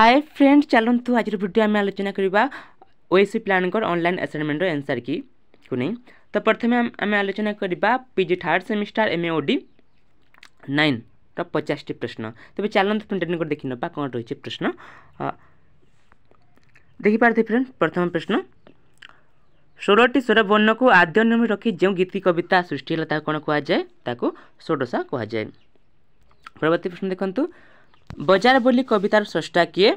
hi friends चलतु आज video आम आलोचना करवा ओएससी प्लानर अनलाइन आसाइनमेंटर आंसर की को नहीं तो प्रथम आम आलोचना करवा PG third semester M AOD nine पचासटी प्रश्न तेज चलत फ्रेंड कर देखी ना कौन रही प्रश्न देखिपारे फ्रेंड प्रथम प्रश्न ষোলটি স্বরবর্ণ কু আদ্যনিয়মে রখি যে গীতি কবিতা সৃষ্টি হল তা কোণ কুযায় তা ষোড়শা কুযায় পরবর্তী প্রশ্ন দেখুন बजार बोली कवित स्रष्टा किए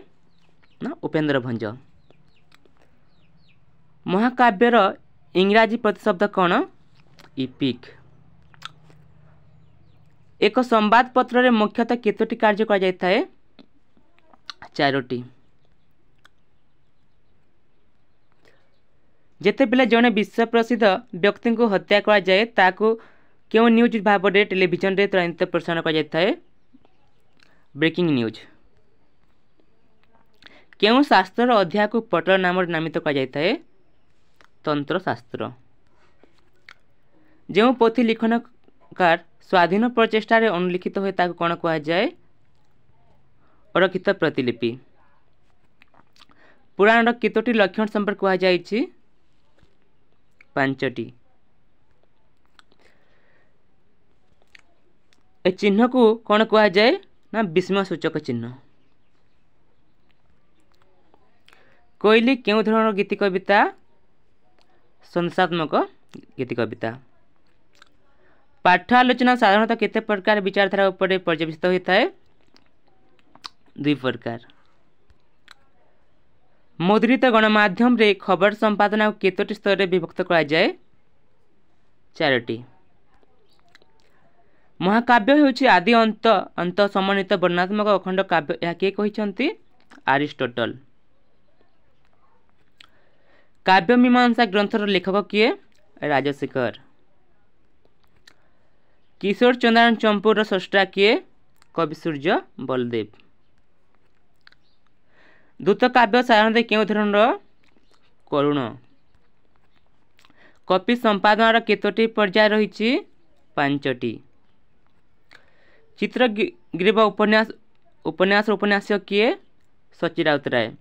ना उपेन्द्र भंज महाकाव्यर इंग्राजी प्रतिशब्द कौन इपिक एक संवादपत्र मुख्यतः कतोटी कार्य कर चारोटी जिते बिल जड़े विश्व प्रसिद्ध व्यक्ति को हत्या करा जाए ताकू क्यों न्यूज भाव टेलीजन प्रसारण कराए ବ୍ରେକିଂ ନ୍ୟୁଜ୍ କେଉଁ ଶାସ୍ତ୍ରର ଅଧ୍ୟାୟକୁ ପଟଳ ନାମରେ ନାମିତ କରାଯାଇଥାଏ ତନ୍ତ୍ରଶାସ୍ତ୍ର ଯେଉଁ ପୋଥି ଲିଖନକାର ସ୍ୱାଧୀନ ପ୍ରଚେଷ୍ଟାରେ ଅନୁଲିଖିତ ହୋଇ ତାକୁ କ'ଣ କୁହାଯାଏ ଅରକ୍ଷିତ ପ୍ରତିଲିପି ପୁରାଣର କେତୋଟି ଲକ୍ଷଣ ସମ୍ପର୍କ କୁହାଯାଇଛି ପାଞ୍ଚଟି ଏ ଚିହ୍ନକୁ କ'ଣ କୁହାଯାଏ ना विस्म सूचक चिन्ह कोईली क्यों गीत कविता संसात्मक गीत कविता पाठ आलोचना साधारणतः केते प्रकार विचारधारा उपरे पर्यवेक्षित होता है दुई प्रकार मुद्रित गणमाध्यम खबर संपादना केतोटी स्तर में विभक्त कराए चारोटी ମହାକାବ୍ୟ ହେଉଛି ଆଦି ଅନ୍ତ ଅନ୍ତ ସମନ୍ୱିତ ବର୍ଣ୍ଣାତ୍ମକ ଅଖଣ୍ଡ କାବ୍ୟ ଏହା କିଏ କହିଛନ୍ତି ଆରିଷ୍ଟଟଲ କାବ୍ୟ ମୀମାଂସା ଗ୍ରନ୍ଥର ଲେଖକ କିଏ ରାଜଶେଖର କିଶୋର ଚନ୍ଦ୍ରାୟଣ ଚମ୍ପୁର ସ୍ରଷ୍ଟା କିଏ କବି ସୂର୍ଯ୍ୟ ବଲଦେବ ଦୂତ କାବ୍ୟ ସାଧାରଣତଃ କେଉଁ ଧରଣର କରୁଣ କପି ସମ୍ପାଦନାର କେତୋଟି ପର୍ଯ୍ୟାୟ ରହିଛି ପାଞ୍ଚଟି चित्रग्रीवा उपन्यास उपन्यास और उपन्यास किए सची राउतराय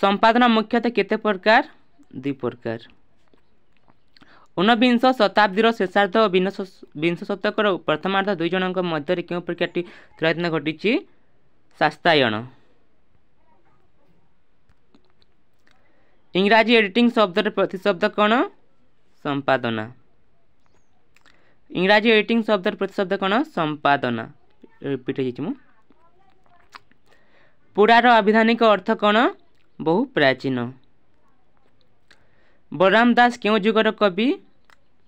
संपादना मुख्यतः केते प्रकार दुई प्रकार ঊনবিংশ শতাব্দীর শেষার্ধ ও বিংশ শতকর প্রথমার্ধ দুইজণ মধ্যে কেউ প্রক্রিয়াটি ত্রায়তন ঘটিছে শাস্তায়ন ইংরাজি এডিটিং শব্দর প্রতিশব্দ কোণ সম্পাদনা ইংরাজি এডিটিং শব্দর প্রতিশব্দ কোণ সম্পাদনা রিপিট হয়েছি মু পুরার আবিধানিক অর্থ কোণ বহু প্রাচীন বলরাম দাস কেউ যুগর কবি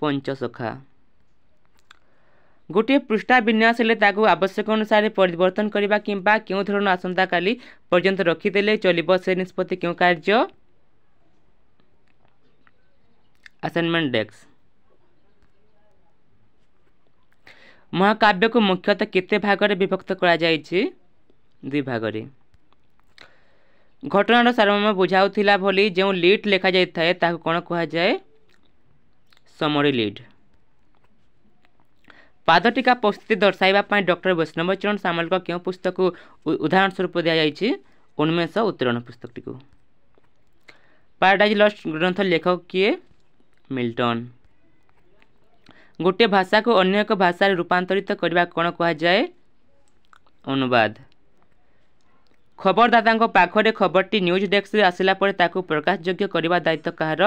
পঞ্চসখা ଗୋଟିଏ ପୃଷ୍ଠା ବିନ୍ୟାସ ହେଲେ ତାକୁ ଆବଶ୍ୟକ ଅନୁସାରେ ପରିବର୍ତ୍ତନ କରିବା କିମ୍ବା କେଉଁ ଧରଣ ଆସନ୍ତାକାଲି ପର୍ଯ୍ୟନ୍ତ ରଖିଦେଲେ ଚଳିବ ସେ ନିଷ୍ପତ୍ତି କେଉଁ କାର୍ଯ୍ୟ ଆସାଇନମେଣ୍ଟ ଡେସ୍କ ମହାକାବ୍ୟକୁ ମୁଖ୍ୟତଃ କେତେ ଭାଗରେ ବିଭକ୍ତ କରାଯାଇଛି ଦୁଇ ଭାଗରେ ଘଟଣାର ସାରମର୍ମ ବୁଝାଉଥିଲା ଭଳି ଯେଉଁ ଲିଡ୍ ଲେଖାଯାଇଥାଏ ତାହାକୁ କ'ଣ କୁହାଯାଏ ସମରୀ ଲିଡ୍ ପାଦଟିକା ପ୍ରସ୍ତୁତି ଦର୍ଶାଇବା ପାଇଁ ଡକ୍ଟର ବୈଷ୍ଣବଚରଣ ସାମଲଙ୍କ କେଉଁ ପୁସ୍ତକକୁ ଉଦାହରଣ ସ୍ୱରୂପ ଦିଆଯାଇଛି ଉନ୍ମେଷ ଉତ୍ତରଣ ପୁସ୍ତକଟିକୁ ପାରାଡାଇଜ୍ ଲଷ୍ଟ ଗ୍ରନ୍ଥ ଲେଖକ କିଏ ମିଲ୍ଟନ୍ ଗୋଟିଏ ଭାଷାକୁ ଅନ୍ୟ ଏକ ଭାଷାରେ ରୂପାନ୍ତରିତ କରିବା କ'ଣ କୁହାଯାଏ ଅନୁବାଦ ଖବରଦାତାଙ୍କ ପାଖରେ ଖବରଟି ନ୍ୟୁଜ୍ ଡେସ୍କରେ ଆସିଲା ପରେ ତାକୁ ପ୍ରକାଶଯୋଗ୍ୟ କରିବା ଦାୟିତ୍ୱ କାହାର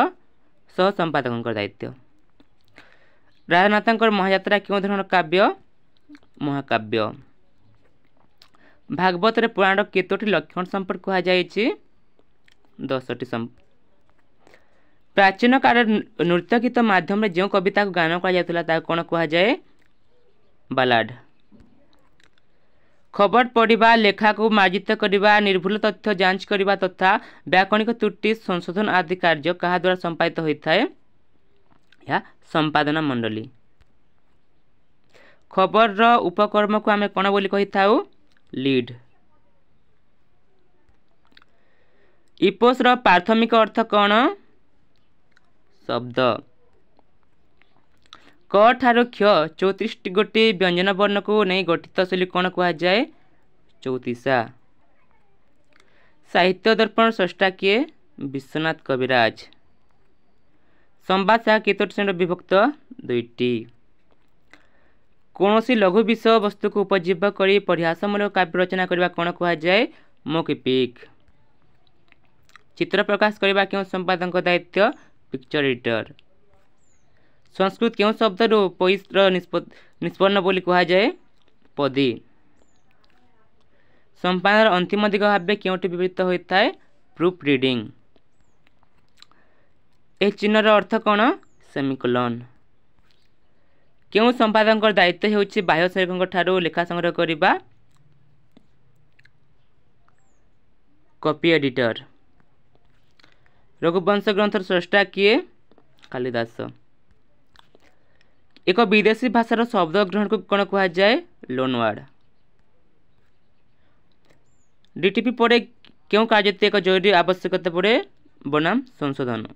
ସହ ସମ୍ପାଦକଙ୍କର ଦାୟିତ୍ୱ ରାଧାନାଥଙ୍କର ମହାଯାତ୍ରା କେଉଁ ଧରଣର କାବ୍ୟ ମହାକାବ୍ୟ ଭାଗବତରେ ପୁରାଣର କେତୋଟି ଲକ୍ଷଣ ସମ୍ପର୍କ କୁହାଯାଇଛି ଦଶଟି ସମ୍ପର୍କ ପ୍ରାଚୀନ କାଳରେ ନୃତ୍ୟ ଗୀତ ମାଧ୍ୟମରେ ଯେଉଁ କବିତାକୁ ଗାନ କରାଯାଉଥିଲା ତାକୁ କ'ଣ କୁହାଯାଏ ବାଲାଡ ଖବର ପଢ଼ିବା ଲେଖାକୁ ମାର୍ଜିତ କରିବା ନିର୍ଭୁଲ ତଥ୍ୟ ଯାଞ୍ଚ କରିବା ତଥା ବ୍ୟାକରଣିକ ତ୍ରୁଟି ସଂଶୋଧନ ଆଦି କାର୍ଯ୍ୟ କାହା ଦ୍ୱାରା ସମ୍ପାଦିତ ହୋଇଥାଏ ଏହା ସମ୍ପାଦନା ମଣ୍ଡଳୀ ଖବରର ଉପକର୍ମକୁ ଆମେ କ'ଣ ବୋଲି କହିଥାଉ ଲିଡ୍ ଇପୋସ୍ର ପ୍ରାଥମିକ ଅର୍ଥ କ'ଣ ଶବ୍ଦ କ ଠାରୁ କ୍ଷ ଚଉତିରିଶଟି ଗୋଟି ବ୍ୟଞ୍ଜନ ବର୍ଣ୍ଣକୁ ନେଇ ଗଠିତ ଶୈଳୀ କ'ଣ କୁହାଯାଏ ଚଉତିଶା ସାହିତ୍ୟ ଦର୍ପଣ ସ୍ରଷ୍ଟା କିଏ ବିଶ୍ୱନାଥ କବିରାଜ ସମ୍ବାଦ ତାହା କେତୋଟି ଶ୍ରେଣୀରେ ବିଭକ୍ତ ଦୁଇଟି କୌଣସି ଲଘୁ ବିଷୟ ବସ୍ତୁକୁ ଉପଜୀବ କରି ପରିହାସମୂଳକ କାବ୍ୟ ରଚନା କରିବା କ'ଣ କୁହାଯାଏ ମୋକିପିକ୍ ଚିତ୍ର ପ୍ରକାଶ କରିବା କେଉଁ ସମ୍ପାଦଙ୍କ ଦାୟିତ୍ୱ पिक्चर एडिटर संस्कृत क्यों शब्दरू पईस्र ନିଷ୍ପନ୍ନ ବୋଲି କୁହାଯାଏ ପଦୀ ସମ୍ପାଦନାର ଅନ୍ତିମ ଦିଗ ଭାବେ କେଉଁଠି ବିବୃତ ହୋଇଥାଏ ପ୍ରୁଫ୍ ରିଡ଼ିଂ ଏହି ଚିହ୍ନର ଅର୍ଥ କ'ଣ ସେମିକୋଲନ୍ କେଉଁ ସମ୍ପାଦକଙ୍କର ଦାୟିତ୍ୱ ହେଉଛି ବାହ୍ୟ ସହାୟକଙ୍କ ଠାରୁ ଲେଖା ସଂଗ୍ରହ କରିବା କପି ଏଡ଼ିଟର ରଘୁବଂଶ ଗ୍ରନ୍ଥର ସ୍ରଷ୍ଟା କିଏ କାଳିଦାସ ଏକ ବିଦେଶୀ ଭାଷାର ଶବ୍ଦ ଗ୍ରହଣକୁ କ'ଣ କୁହାଯାଏ ଲୋନୱାର୍ଡ଼ ଡିଟିପି ପଡ଼େ କେଉଁ କାର୍ଯ୍ୟ ଏକ ଜରୁରୀ ଆବଶ୍ୟକତା ପଡ଼େ ବନାମ ସଂଶୋଧନ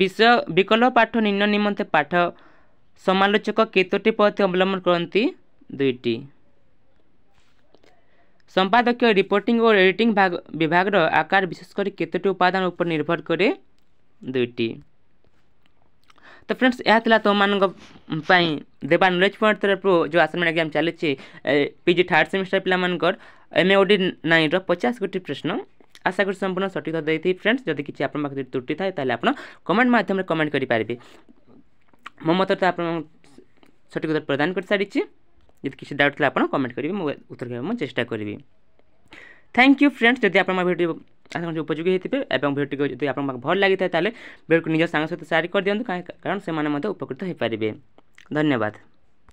ବିଷୟ ବିକଳ୍ପ ପାଠ ନିମ୍ନ ନିମନ୍ତେ ପାଠ ସମାଲୋଚକ କେତୋଟି ପଦ୍ଧତି ଅବଲମ୍ବନ କରନ୍ତି ଦୁଇଟି সম্পাদকীয় রিপোর্টিং ও এডিটিং বিভাগর আকার বিশেষ করে কতটি উপাদান উপর নির্ভর করে দুইটি তো ফ্রেন্ডস এলা তোমাদের দেবা নলেজ পয়েন্ট তরফ যে আসাইনমেন্ট এক্সাম চালছে পিজি থার্ড সেমিস্টার পিলামানকর এমএওডি নাইনর পচাশ গোটি প্রশ্ন আশা করি সম্পূর্ণ সঠিক ভাবে দিয়েছি ফ্রেন্ডস যদি কিছু আপনার পাখে যদি ত্রুটি থাকে তাহলে আপনার কমেন্ট মাধ্যমে কমেন্ট করে পারবে মো মতরে আপনার সঠিক উত্তর প্রদান করে সারিছি ଯଦି କିଛି ଡାଉଟ୍ ଥିଲା ଆପଣ କମେଣ୍ଟ କରିବେ ମୁଁ ଉତ୍ତର ଦେବାକୁ ମୁଁ ଚେଷ୍ଟା କରିବି থ্যাংক ইউ ফ্রেন্ডস যদি আপনার ভিডিও আপনার উপযোগী হয়েছে এবং ভিডিওটি যদি আপনার ভাল লাগি থাকে তাহলে ভিডিওটি নিজ সাংসদ সেয়ার করে দিও কারণ সে উপকৃত হয়ে পারে ধন্যবাদ